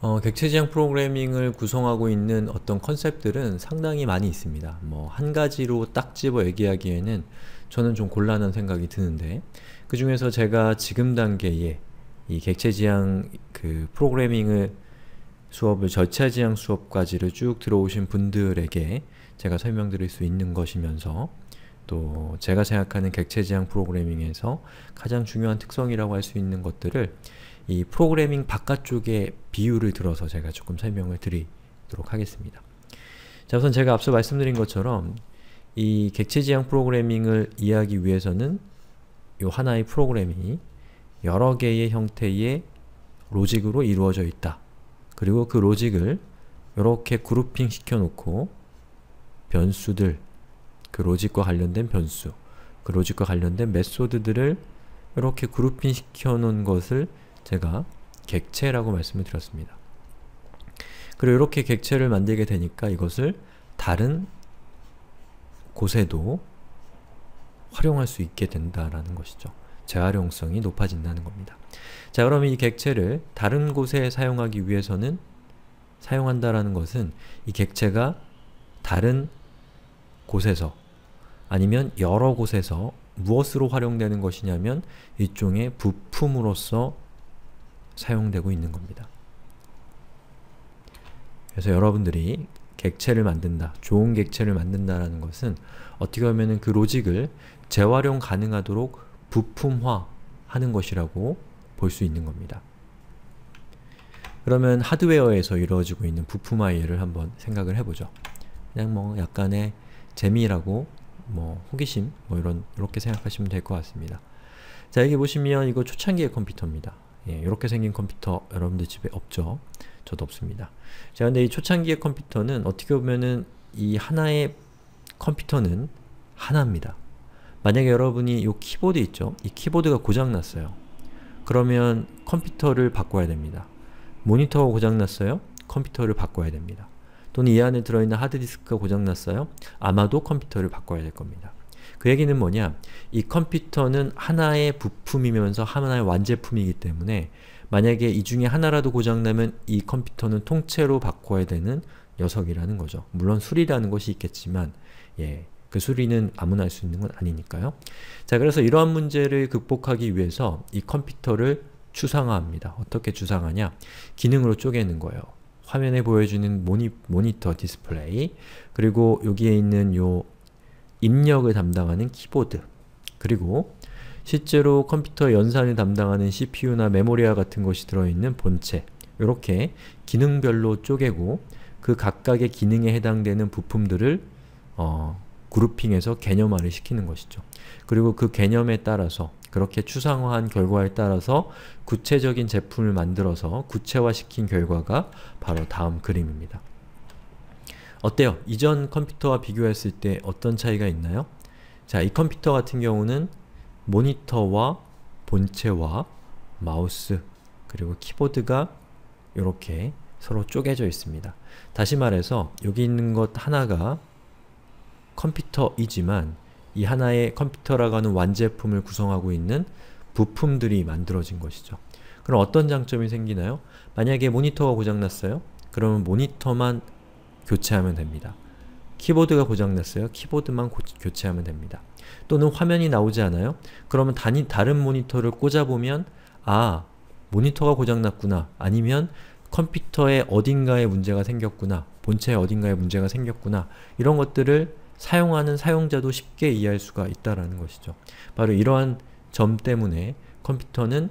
어, 객체지향 프로그래밍을 구성하고 있는 어떤 컨셉들은 상당히 많이 있습니다. 뭐 한 가지로 딱 집어 얘기하기에는 저는 좀 곤란한 생각이 드는데 그 중에서 제가 지금 단계에 이 객체지향 그 프로그래밍을 수업을 절차지향 수업까지를 쭉 들어오신 분들에게 제가 설명드릴 수 있는 것이면서 또 제가 생각하는 객체지향 프로그래밍에서 가장 중요한 특성이라고 할 수 있는 것들을 이 프로그래밍 바깥쪽의 비율을 들어서 제가 조금 설명을 드리도록 하겠습니다. 자 우선 제가 앞서 말씀드린 것처럼 이 객체지향 프로그래밍을 이해하기 위해서는 이 하나의 프로그램이 여러 개의 형태의 로직으로 이루어져 있다. 그리고 그 로직을 이렇게 그룹핑 시켜놓고 변수들, 그 로직과 관련된 변수, 그 로직과 관련된 메소드들을 이렇게 그룹핑 시켜놓은 것을 제가 객체라고 말씀을 드렸습니다. 그리고 이렇게 객체를 만들게 되니까 이것을 다른 곳에도 활용할 수 있게 된다라는 것이죠. 재활용성이 높아진다는 겁니다. 자 그럼 이 객체를 다른 곳에 사용하기 위해서는 사용한다라는 것은 이 객체가 다른 곳에서 아니면 여러 곳에서 무엇으로 활용되는 것이냐면 일종의 부품으로서 사용되고 있는 겁니다. 그래서 여러분들이 객체를 만든다, 좋은 객체를 만든다라는 것은 어떻게 하면그 로직을 재활용 가능하도록 부품화하는 것이라고 볼 수 있는 겁니다. 그러면 하드웨어에서 이루어지고 있는 부품화 예를 한번 생각을 해보죠. 그냥 뭐 약간의 재미라고 뭐 호기심 뭐 이런 이렇게 생각하시면 될 것 같습니다. 자 여기 보시면 이거 초창기의 컴퓨터입니다. 예, 이렇게 생긴 컴퓨터 여러분들 집에 없죠? 저도 없습니다. 자, 근데 이 초창기의 컴퓨터는 어떻게 보면은 이 하나의 컴퓨터는 하나입니다. 만약에 여러분이 이 키보드 있죠? 이 키보드가 고장났어요. 그러면 컴퓨터를 바꿔야 됩니다. 모니터가 고장났어요? 컴퓨터를 바꿔야 됩니다. 또는 이 안에 들어있는 하드디스크가 고장났어요? 아마도 컴퓨터를 바꿔야 될 겁니다. 그 얘기는 뭐냐 이 컴퓨터는 하나의 부품이면서 하나의 완제품이기 때문에 만약에 이 중에 하나라도 고장나면 이 컴퓨터는 통째로 바꿔야 되는 녀석이라는 거죠. 물론 수리라는 것이 있겠지만 예, 그 수리는 아무나 할 수 있는 건 아니니까요. 자 그래서 이러한 문제를 극복하기 위해서 이 컴퓨터를 추상화합니다. 어떻게 추상화냐 기능으로 쪼개는 거예요. 화면에 보여주는 모니, 모니터 디스플레이 그리고 여기에 있는 요 입력을 담당하는 키보드 그리고 실제로 컴퓨터 연산을 담당하는 CPU나 메모리와 같은 것이 들어있는 본체 이렇게 기능별로 쪼개고 그 각각의 기능에 해당되는 부품들을 어, 그룹핑해서 개념화를 시키는 것이죠. 그리고 그 개념에 따라서 그렇게 추상화한 결과에 따라서 구체적인 제품을 만들어서 구체화시킨 결과가 바로 다음 그림입니다. 어때요? 이전 컴퓨터와 비교했을 때 어떤 차이가 있나요? 자, 이 컴퓨터 같은 경우는 모니터와 본체와 마우스 그리고 키보드가 이렇게 서로 쪼개져 있습니다. 다시 말해서 여기 있는 것 하나가 컴퓨터이지만 이 하나의 컴퓨터라고 하는 완제품을 구성하고 있는 부품들이 만들어진 것이죠. 그럼 어떤 장점이 생기나요? 만약에 모니터가 고장났어요? 그러면 모니터만 교체하면 됩니다. 키보드가 고장났어요. 키보드만 고, 교체하면 됩니다. 또는 화면이 나오지 않아요? 그러면 단이, 다른 모니터를 꽂아보면 아, 모니터가 고장났구나 아니면 컴퓨터에 어딘가에 문제가 생겼구나 본체에 어딘가에 문제가 생겼구나 이런 것들을 사용하는 사용자도 쉽게 이해할 수가 있다라는 것이죠. 바로 이러한 점 때문에 컴퓨터는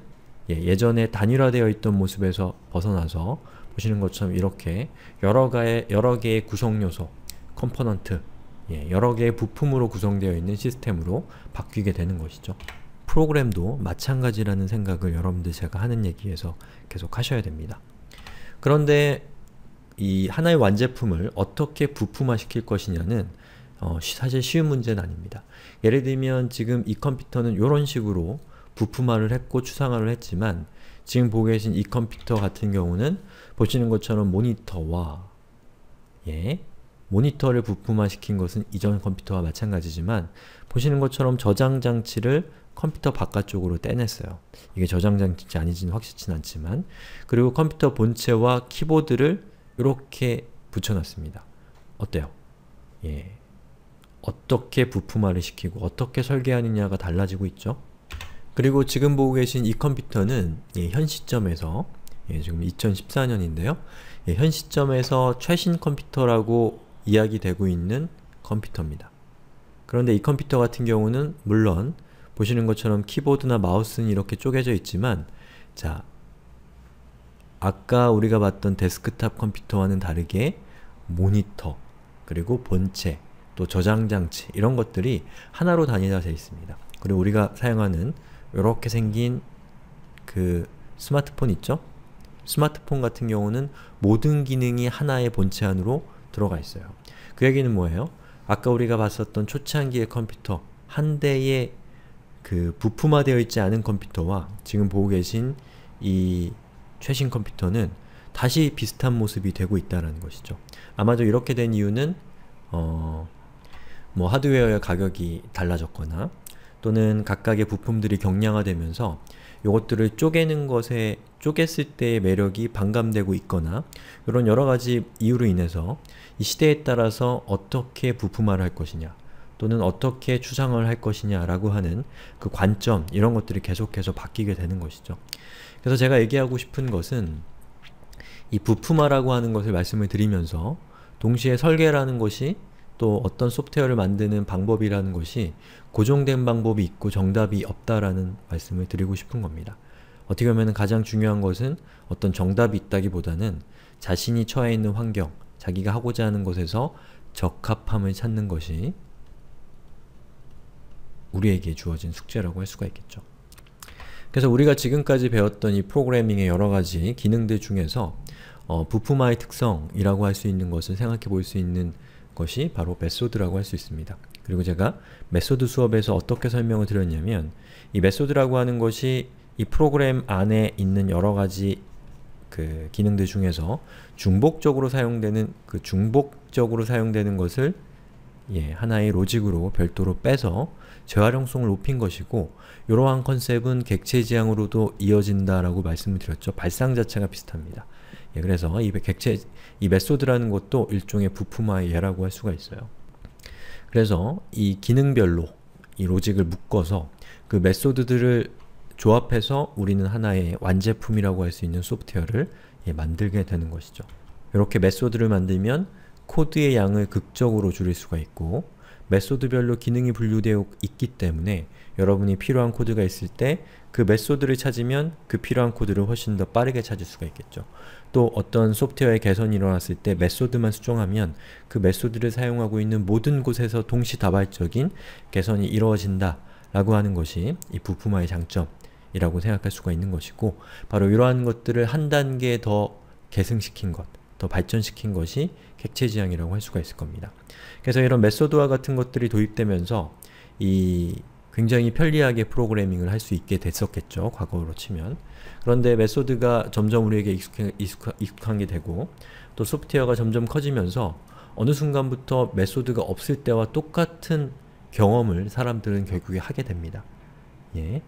예, 예전에 단일화되어 있던 모습에서 벗어나서 보시는 것처럼 이렇게 여러 가의 여러 개의 구성 요소, 컴포넌트, 예, 여러 개의 부품으로 구성되어 있는 시스템으로 바뀌게 되는 것이죠. 프로그램도 마찬가지라는 생각을 여러분들 제가 하는 얘기에서 계속 하셔야 됩니다. 그런데 이 하나의 완제품을 어떻게 부품화 시킬 것이냐는 어, 사실 쉬운 문제는 아닙니다. 예를 들면 지금 이 컴퓨터는 이런 식으로 부품화를 했고 추상화를 했지만 지금 보고 계신 이 컴퓨터 같은 경우는 보시는 것처럼 모니터와 예, 모니터를 부품화시킨 것은 이전 컴퓨터와 마찬가지지만 보시는 것처럼 저장 장치를 컴퓨터 바깥쪽으로 떼냈어요. 이게 저장 장치 아니지는 확실치 않지만 그리고 컴퓨터 본체와 키보드를 이렇게 붙여놨습니다. 어때요? 예. 어떻게 부품화를 시키고 어떻게 설계하느냐가 달라지고 있죠? 그리고 지금 보고 계신 이 컴퓨터는 예, 현 시점에서 예, 지금 2014년인데요. 예, 현 시점에서 최신 컴퓨터라고 이야기되고 있는 컴퓨터입니다. 그런데 이 컴퓨터 같은 경우는 물론 보시는 것처럼 키보드나 마우스는 이렇게 쪼개져 있지만 자 아까 우리가 봤던 데스크탑 컴퓨터와는 다르게 모니터, 그리고 본체, 또 저장장치 이런 것들이 하나로 단위화 되어 있습니다. 그리고 우리가 사용하는 이렇게 생긴 그 스마트폰 있죠? 스마트폰 같은 경우는 모든 기능이 하나의 본체 안으로 들어가 있어요. 그 얘기는 뭐예요? 아까 우리가 봤었던 초창기의 컴퓨터 한 대의 그 부품화되어 있지 않은 컴퓨터와 지금 보고 계신 이 최신 컴퓨터는 다시 비슷한 모습이 되고 있다는 것이죠. 아마도 이렇게 된 이유는 어, 뭐 하드웨어의 가격이 달라졌거나 또는 각각의 부품들이 경량화되면서 이것들을 쪼개는 것에 쪼갰을 때의 매력이 반감되고 있거나 이런 여러가지 이유로 인해서 이 시대에 따라서 어떻게 부품화를 할 것이냐 또는 어떻게 추상을 할 것이냐라고 하는 그 관점 이런 것들이 계속해서 바뀌게 되는 것이죠. 그래서 제가 얘기하고 싶은 것은 이 부품화라고 하는 것을 말씀을 드리면서 동시에 설계라는 것이 또 어떤 소프트웨어를 만드는 방법이라는 것이 고정된 방법이 있고 정답이 없다라는 말씀을 드리고 싶은 겁니다. 어떻게 보면 가장 중요한 것은 어떤 정답이 있다기보다는 자신이 처해 있는 환경, 자기가 하고자 하는 것에서 적합함을 찾는 것이 우리에게 주어진 숙제라고 할 수가 있겠죠. 그래서 우리가 지금까지 배웠던 이 프로그래밍의 여러가지 기능들 중에서 어, 부품화의 특성이라고 할 수 있는 것을 생각해 볼 수 있는 것이 바로 메소드라고 할 수 있습니다. 그리고 제가 메소드 수업에서 어떻게 설명을 드렸냐면 이 메소드라고 하는 것이 이 프로그램 안에 있는 여러 가지 그 기능들 중에서 중복적으로 사용되는 그 중복적으로 사용되는 것을 예, 하나의 로직으로 별도로 빼서 재활용성을 높인 것이고 이러한 컨셉은 객체지향으로도 이어진다라고 말씀을 드렸죠. 발상 자체가 비슷합니다. 예, 그래서 이 객체, 이 메소드라는 것도 일종의 부품화의 예라고 할 수가 있어요. 그래서 이 기능별로 이 로직을 묶어서 그 메소드들을 조합해서 우리는 하나의 완제품이라고 할 수 있는 소프트웨어를 예, 만들게 되는 것이죠. 이렇게 메소드를 만들면 코드의 양을 극적으로 줄일 수가 있고 메소드별로 기능이 분류되어 있기 때문에 여러분이 필요한 코드가 있을 때 그 메소드를 찾으면 그 필요한 코드를 훨씬 더 빠르게 찾을 수가 있겠죠. 또 어떤 소프트웨어의 개선이 일어났을 때 메소드만 수정하면 그 메소드를 사용하고 있는 모든 곳에서 동시다발적인 개선이 이루어진다 라고 하는 것이 이 부품화의 장점이라고 생각할 수가 있는 것이고 바로 이러한 것들을 한 단계 더 계승시킨 것더 발전시킨 것이 객체지향이라고 할 수가 있을 겁니다. 그래서 이런 메소드와 같은 것들이 도입되면서 이 굉장히 편리하게 프로그래밍을 할 수 있게 됐었겠죠. 과거로 치면. 그런데 메소드가 점점 우리에게 익숙해, 익숙하, 익숙한 게 되고 또 소프트웨어가 점점 커지면서 어느 순간부터 메소드가 없을 때와 똑같은 경험을 사람들은 결국에 하게 됩니다. 예.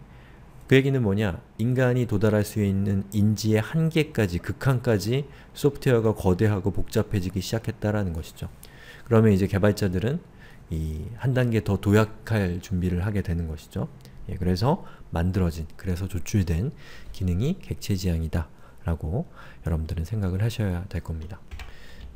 그 얘기는 뭐냐? 인간이 도달할 수 있는 인지의 한계까지, 극한까지 소프트웨어가 거대하고 복잡해지기 시작했다라는 것이죠. 그러면 이제 개발자들은 이 한 단계 더 도약할 준비를 하게 되는 것이죠. 예, 그래서 만들어진, 그래서 조출된 기능이 객체지향이다 라고 여러분들은 생각을 하셔야 될 겁니다.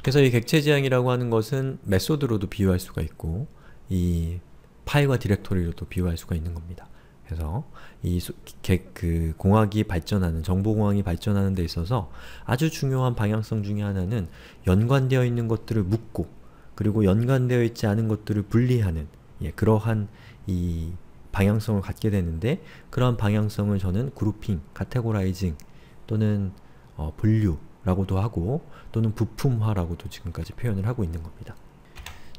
그래서 이 객체지향이라고 하는 것은 메소드로도 비유할 수가 있고 이 파일과 디렉토리로도 비유할 수가 있는 겁니다. 그래서 이그 공학이 발전하는 정보공학이 발전하는 데 있어서 아주 중요한 방향성 중의 하나는 연관되어 있는 것들을 묶고 그리고 연관되어 있지 않은 것들을 분리하는 예, 그러한 이 방향성을 갖게 되는데 그러한 방향성을 저는 그룹핑, 카테고라이징 또는 어, 분류라고도 하고 또는 부품화라고도 지금까지 표현을 하고 있는 겁니다.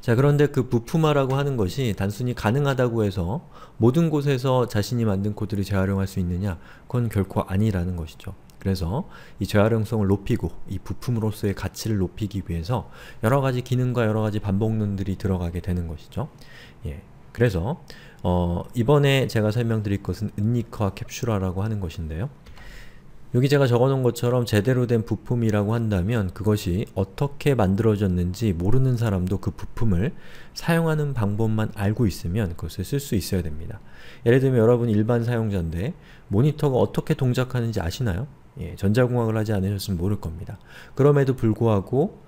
자, 그런데 그 부품화라고 하는 것이 단순히 가능하다고 해서 모든 곳에서 자신이 만든 코드를 재활용할 수 있느냐? 그건 결코 아니라는 것이죠. 그래서 이 재활용성을 높이고 이 부품으로서의 가치를 높이기 위해서 여러가지 기능과 여러가지 반복론들이 들어가게 되는 것이죠. 예. 그래서 어, 이번에 제가 설명드릴 것은 은니커와 캡슐화라고 하는 것인데요. 여기 제가 적어놓은 것처럼 제대로 된 부품이라고 한다면 그것이 어떻게 만들어졌는지 모르는 사람도 그 부품을 사용하는 방법만 알고 있으면 그것을 쓸 수 있어야 됩니다. 예를 들면 여러분 일반 사용자인데 모니터가 어떻게 동작하는지 아시나요? 예, 전자공학을 하지 않으셨으면 모를 겁니다. 그럼에도 불구하고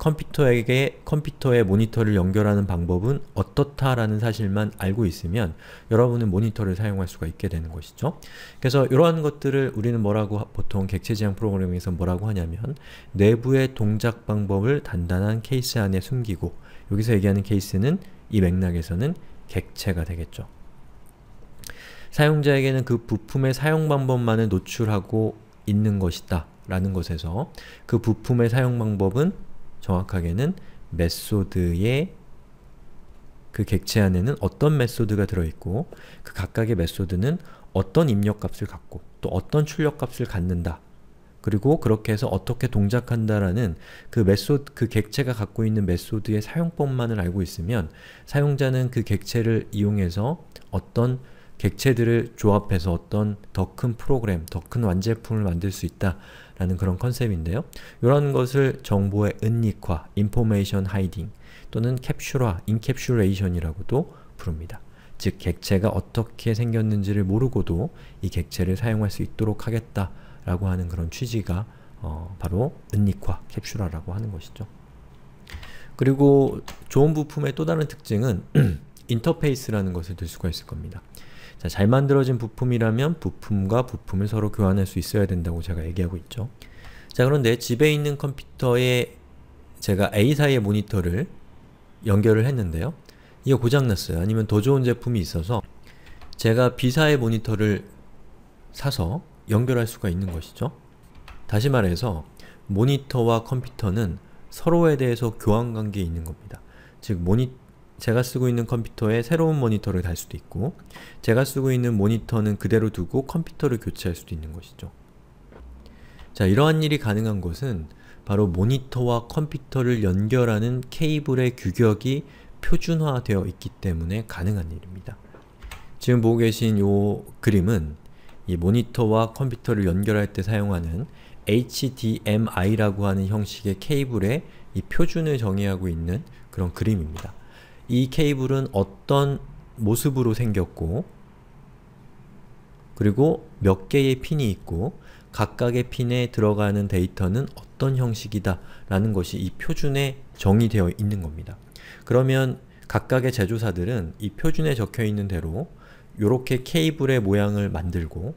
컴퓨터에게 컴퓨터에 모니터를 연결하는 방법은 어떻다라는 사실만 알고 있으면 여러분은 모니터를 사용할 수가 있게 되는 것이죠. 그래서 이러한 것들을 우리는 뭐라고 보통 객체지향 프로그래밍에서 뭐라고 하냐면 내부의 동작 방법을 단단한 케이스 안에 숨기고 여기서 얘기하는 케이스는 이 맥락에서는 객체가 되겠죠. 사용자에게는 그 부품의 사용 방법만을 노출하고 있는 것이다 라는 것에서 그 부품의 사용 방법은 정확하게는 메소드의 그 객체 안에는 어떤 메소드가 들어있고 그 각각의 메소드는 어떤 입력값을 갖고 또 어떤 출력값을 갖는다. 그리고 그렇게 해서 어떻게 동작한다라는 그 메소드, 그 객체가 갖고 있는 메소드의 사용법만을 알고 있으면 사용자는 그 객체를 이용해서 어떤 객체들을 조합해서 어떤 더 큰 프로그램, 더 큰 완제품을 만들 수 있다라는 그런 컨셉인데요. 이런 것을 정보의 은닉화, 인포메이션 하이딩 또는 캡슐화, 인캡슐레이션이라고도 부릅니다. 즉 객체가 어떻게 생겼는지를 모르고도 이 객체를 사용할 수 있도록 하겠다라고 하는 그런 취지가 어, 바로 은닉화, 캡슐화라고 하는 것이죠. 그리고 좋은 부품의 또 다른 특징은 인터페이스라는 것을 들 수가 있을 겁니다. 자, 잘 만들어진 부품이라면 부품과 부품을 서로 교환할 수 있어야 된다고 제가 얘기하고 있죠. 자 그런데 집에 있는 컴퓨터에 제가 A사의 모니터를 연결을 했는데요. 이게 고장났어요. 아니면 더 좋은 제품이 있어서 제가 B사의 모니터를 사서 연결할 수가 있는 것이죠. 다시 말해서 모니터와 컴퓨터는 서로에 대해서 교환관계에 있는 겁니다. 즉, 모니, 터 제가 쓰고 있는 컴퓨터에 새로운 모니터를 달 수도 있고 제가 쓰고 있는 모니터는 그대로 두고 컴퓨터를 교체할 수도 있는 것이죠. 자, 이러한 일이 가능한 것은 바로 모니터와 컴퓨터를 연결하는 케이블의 규격이 표준화되어 있기 때문에 가능한 일입니다. 지금 보고 계신 이 그림은 이 모니터와 컴퓨터를 연결할 때 사용하는 HDMI라고 하는 형식의 케이블의 이 표준을 정의하고 있는 그런 그림입니다. 이 케이블은 어떤 모습으로 생겼고 그리고 몇 개의 핀이 있고 각각의 핀에 들어가는 데이터는 어떤 형식이다 라는 것이 이 표준에 정의되어 있는 겁니다. 그러면 각각의 제조사들은 이 표준에 적혀 있는 대로 이렇게 케이블의 모양을 만들고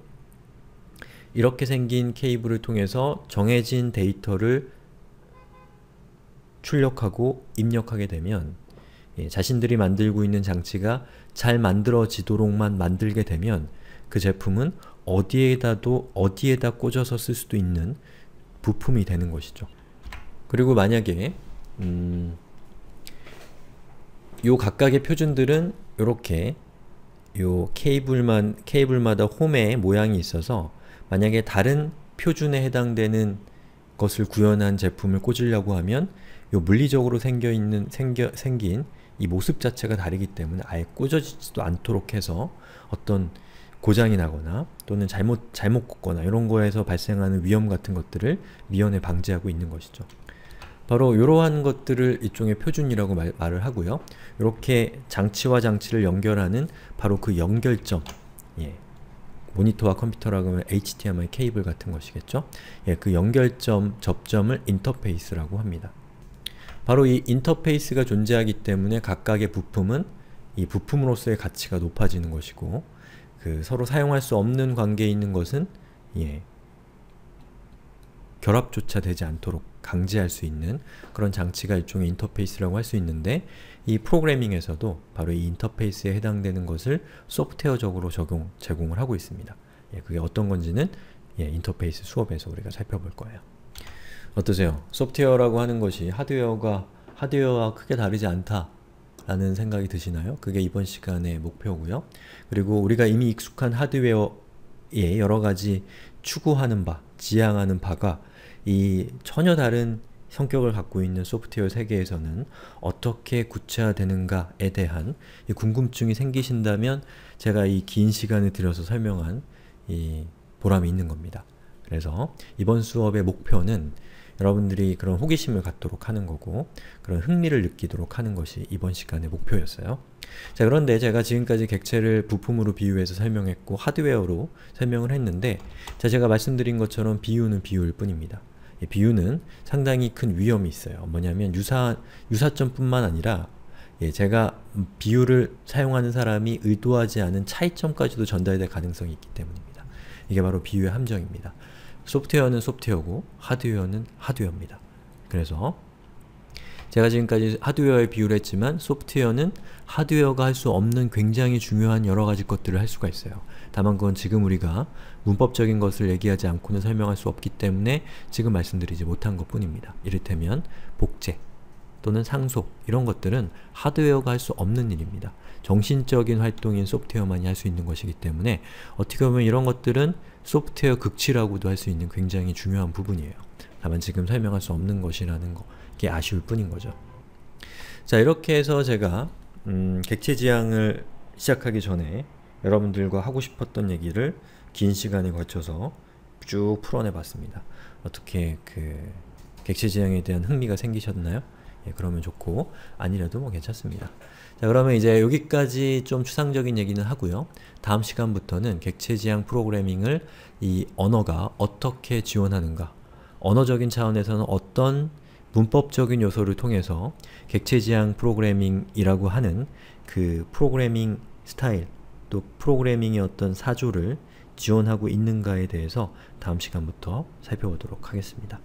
이렇게 생긴 케이블을 통해서 정해진 데이터를 출력하고 입력하게 되면 예, 자신들이 만들고 있는 장치가 잘 만들어지도록만 만들게 되면 그 제품은 어디에다도 어디에다 꽂아서 쓸 수도 있는 부품이 되는 것이죠. 그리고 만약에 음, 요 각각의 표준들은 이렇게요 케이블만 케이블마다 홈의 모양이 있어서 만약에 다른 표준에 해당되는 것을 구현한 제품을 꽂으려고 하면 요 물리적으로 생겨 있는 생겨 생긴 이 모습 자체가 다르기 때문에 아예 꽂아지지도 않도록 해서 어떤 고장이 나거나 또는 잘못 잘못 꽂거나 이런 거에서 발생하는 위험 같은 것들을 미연에 방지하고 있는 것이죠. 바로 이러한 것들을 일종의 표준이라고 말, 을 하고요. 이렇게 장치와 장치를 연결하는 바로 그 연결점 예. 모니터와 컴퓨터라고 하면 HDMI 케이블 같은 것이겠죠? 예, 그 연결점, 접점을 인터페이스라고 합니다. 바로 이 인터페이스가 존재하기 때문에 각각의 부품은 이 부품으로서의 가치가 높아지는 것이고 그 서로 사용할 수 없는 관계에 있는 것은 예, 결합조차 되지 않도록 강제할 수 있는 그런 장치가 일종의 인터페이스라고 할 수 있는데 이 프로그래밍에서도 바로 이 인터페이스에 해당되는 것을 소프트웨어적으로 적용, 제공을 하고 있습니다. 예, 그게 어떤 건지는 예, 인터페이스 수업에서 우리가 살펴볼 거예요. 어떠세요? 소프트웨어라고 하는 것이 하드웨어가 하드웨어와 크게 다르지 않다. 라는 생각이 드시나요? 그게 이번 시간의 목표고요. 그리고 우리가 이미 익숙한 하드웨어의 여러 가지 추구하는 바, 지향하는 바가 이 전혀 다른 성격을 갖고 있는 소프트웨어 세계에서는 어떻게 구체화되는가에 대한 궁금증이 생기신다면 제가 이 긴 시간을 들여서 설명한 이 보람이 있는 겁니다. 그래서 이번 수업의 목표는 여러분들이 그런 호기심을 갖도록 하는 거고 그런 흥미를 느끼도록 하는 것이 이번 시간의 목표였어요. 자 그런데 제가 지금까지 객체를 부품으로 비유해서 설명했고 하드웨어로 설명을 했는데 자 제가 말씀드린 것처럼 비유는 비유일 뿐입니다. 비유는 상당히 큰 위험이 있어요. 뭐냐면 유사, 유사점뿐만 아니라 예, 제가 비유를 사용하는 사람이 의도하지 않은 차이점까지도 전달될 가능성이 있기 때문입니다. 이게 바로 비유의 함정입니다. 소프트웨어는 소프트웨어고 하드웨어는 하드웨어입니다. 그래서 제가 지금까지 하드웨어에 비유를 했지만 소프트웨어는 하드웨어가 할 수 없는 굉장히 중요한 여러가지 것들을 할 수가 있어요. 다만 그건 지금 우리가 문법적인 것을 얘기하지 않고는 설명할 수 없기 때문에 지금 말씀드리지 못한 것 뿐입니다. 이를테면 복제 또는 상속 이런 것들은 하드웨어가 할 수 없는 일입니다. 정신적인 활동인 소프트웨어만이 할 수 있는 것이기 때문에 어떻게 보면 이런 것들은 소프트웨어 극치라고도 할 수 있는 굉장히 중요한 부분이에요. 다만 지금 설명할 수 없는 것이라는 거, 게 아쉬울 뿐인 거죠. 자 이렇게 해서 제가 음, 객체지향을 시작하기 전에 여러분들과 하고 싶었던 얘기를 긴 시간에 걸쳐서 쭉 풀어내 봤습니다. 어떻게 그 객체지향에 대한 흥미가 생기셨나요? 예, 그러면 좋고 아니라도 뭐 괜찮습니다. 자 그러면 이제 여기까지 좀 추상적인 얘기는 하고요. 다음 시간부터는 객체지향 프로그래밍을 이 언어가 어떻게 지원하는가 언어적인 차원에서는 어떤 문법적인 요소를 통해서 객체지향 프로그래밍이라고 하는 그 프로그래밍 스타일 또 프로그래밍의 어떤 사조를 지원하고 있는가에 대해서 다음 시간부터 살펴보도록 하겠습니다.